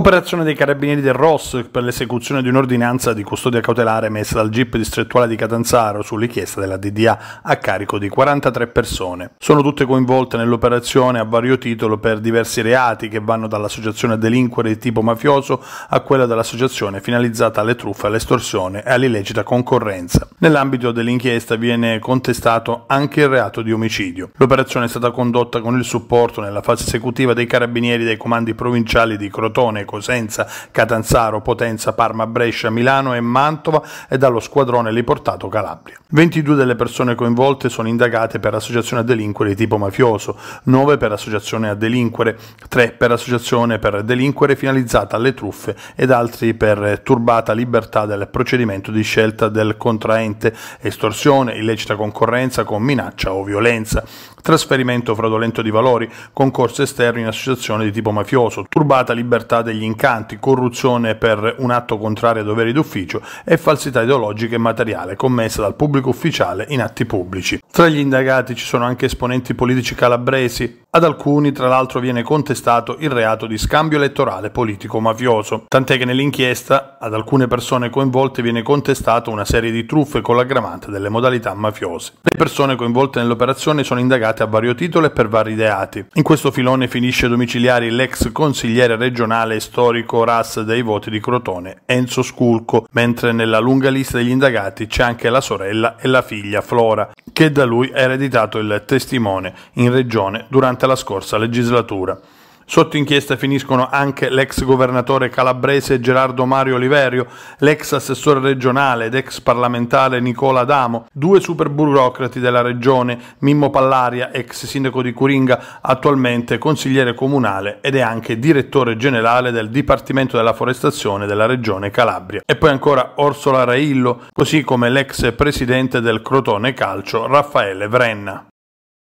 Operazione dei Carabinieri del ROS per l'esecuzione di un'ordinanza di custodia cautelare emessa dal GIP distrettuale di Catanzaro su richiesta della DDA a carico di 43 persone. Sono tutte coinvolte nell'operazione a vario titolo per diversi reati che vanno dall'associazione a delinquere di tipo mafioso a quella dell'associazione finalizzata alle truffe, all'estorsione e all'illecita concorrenza. Nell'ambito dell'inchiesta viene contestato anche il reato di omicidio. L'operazione è stata condotta con il supporto nella fase esecutiva dei carabinieri dei comandi provinciali di Crotone Cosenza, Catanzaro, Potenza, Parma, Brescia, Milano e Mantova e dallo squadrone riportato Calabria. 22 delle persone coinvolte sono indagate per associazione a delinquere di tipo mafioso, 9 per associazione a delinquere, 3 per associazione per delinquere finalizzata alle truffe ed altri per turbata libertà del procedimento di scelta del contraente, estorsione, illecita concorrenza con minaccia o violenza, trasferimento fraudolento di valori, concorso esterno in associazione di tipo mafioso, turbata libertà degli degli incanti, corruzione per un atto contrario ai doveri d'ufficio e falsità ideologica e materiale commessa dal pubblico ufficiale in atti pubblici. Tra gli indagati ci sono anche esponenti politici calabresi, ad alcuni tra l'altro viene contestato il reato di scambio elettorale politico-mafioso, tant'è che nell'inchiesta ad alcune persone coinvolte viene contestata una serie di truffe con l'aggravante delle modalità mafiose. Le persone coinvolte nell'operazione sono indagate a vario titolo e per vari reati. In questo filone finisce domiciliari l'ex consigliere regionale storico RAS dei voti di Crotone, Enzo Sculco, mentre nella lunga lista degli indagati c'è anche la sorella e la figlia Flora, che da lui ha ereditato il testimone in regione durante la scorsa legislatura. Sotto inchiesta finiscono anche l'ex governatore calabrese Gerardo Mario Oliverio, l'ex assessore regionale ed ex parlamentare Nicola Adamo, due superburocrati della regione, Mimmo Pallaria, ex sindaco di Curinga, attualmente consigliere comunale ed è anche direttore generale del Dipartimento della Forestazione della regione Calabria. E poi ancora Orsola Raillo, così come l'ex presidente del Crotone Calcio Raffaele Vrenna.